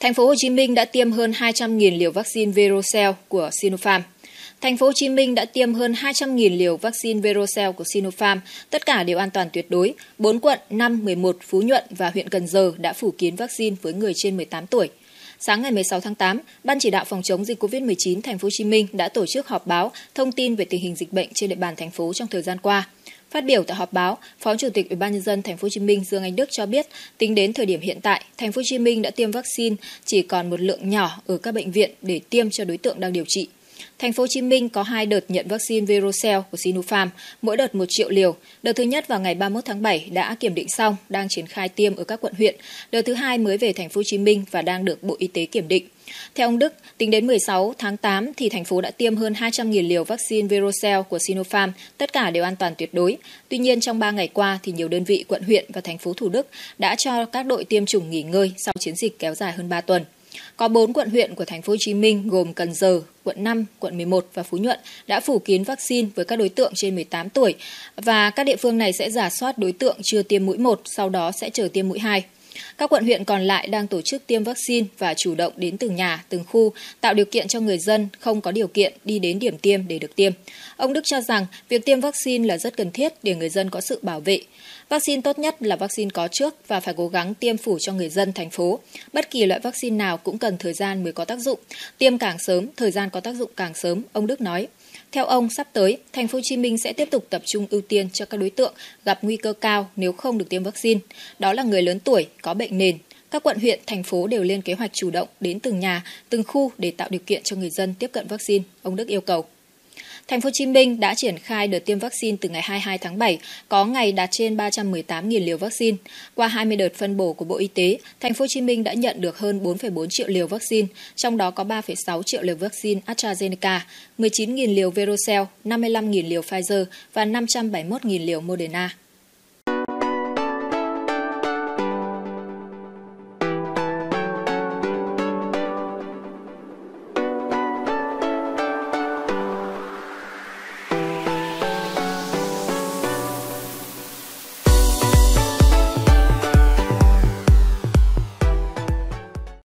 Thành phố Hồ Chí Minh đã tiêm hơn 200.000 liều vaccine Verocell của Sinopharm. Thành phố Hồ Chí Minh đã tiêm hơn 200.000 liều vaccine Verocell của Sinopharm, tất cả đều an toàn tuyệt đối. 4 quận, 5, 11, Phú Nhuận và huyện Cần Giờ đã phủ kín vaccine với người trên 18 tuổi. Sáng ngày 16 tháng 8, Ban chỉ đạo phòng chống dịch COVID-19 thành phố Hồ Chí Minh đã tổ chức họp báo thông tin về tình hình dịch bệnh trên địa bàn thành phố trong thời gian qua. Phát biểu tại họp báo, Phó Chủ tịch Ủy ban nhân dân thành phố Hồ Chí Minh Dương Anh Đức cho biết, tính đến thời điểm hiện tại, thành phố Hồ Chí Minh đã tiêm vaccine chỉ còn một lượng nhỏ ở các bệnh viện để tiêm cho đối tượng đang điều trị. Thành phố Hồ Chí Minh có hai đợt nhận vaccine Verocell của Sinopharm, mỗi đợt 1 triệu liều. Đợt thứ nhất vào ngày 31 tháng 7 đã kiểm định xong, đang triển khai tiêm ở các quận huyện. Đợt thứ hai mới về thành phố Hồ Chí Minh và đang được Bộ Y tế kiểm định. Theo ông Đức, tính đến 16 tháng 8 thì thành phố đã tiêm hơn 200.000 liều vaccine Verocell của Sinopharm, tất cả đều an toàn tuyệt đối. Tuy nhiên, trong 3 ngày qua thì nhiều đơn vị quận huyện và thành phố Thủ Đức đã cho các đội tiêm chủng nghỉ ngơi sau chiến dịch kéo dài hơn 3 tuần. Có 4 quận huyện của thành phố Hồ Chí Minh gồm Cần Giờ, quận 5, quận 11 và Phú Nhuận đã phủ kín vaccine với các đối tượng trên 18 tuổi và các địa phương này sẽ giả soát đối tượng chưa tiêm mũi 1, sau đó sẽ chờ tiêm mũi 2. Các quận huyện còn lại đang tổ chức tiêm vaccine và chủ động đến từng nhà, từng khu, tạo điều kiện cho người dân không có điều kiện đi đến điểm tiêm để được tiêm. Ông Đức cho rằng việc tiêm vaccine là rất cần thiết để người dân có sự bảo vệ. Vaccine tốt nhất là vaccine có trước và phải cố gắng tiêm phủ cho người dân thành phố. Bất kỳ loại vaccine nào cũng cần thời gian mới có tác dụng. Tiêm càng sớm, thời gian có tác dụng càng sớm, ông Đức nói. Theo ông, sắp tới, thành phố Hồ Chí Minh sẽ tiếp tục tập trung ưu tiên cho các đối tượng gặp nguy cơ cao nếu không được tiêm vaccine. Đó là người lớn tuổi, có bệnh nền, các quận huyện, thành phố đều lên kế hoạch chủ động đến từng nhà, từng khu để tạo điều kiện cho người dân tiếp cận vaccine, ông Đức yêu cầu. Thành phố Hồ Chí Minh đã triển khai đợt tiêm vaccine từ ngày 22 tháng 7, có ngày đạt trên 318.000 liều vaccine. Qua 20 đợt phân bổ của Bộ Y tế, Thành phố Hồ Chí Minh đã nhận được hơn 4,4 triệu liều vaccine, trong đó có 3,6 triệu liều vaccine AstraZeneca, 19.000 liều Verocell, 55.000 liều Pfizer và 571.000 liều Moderna.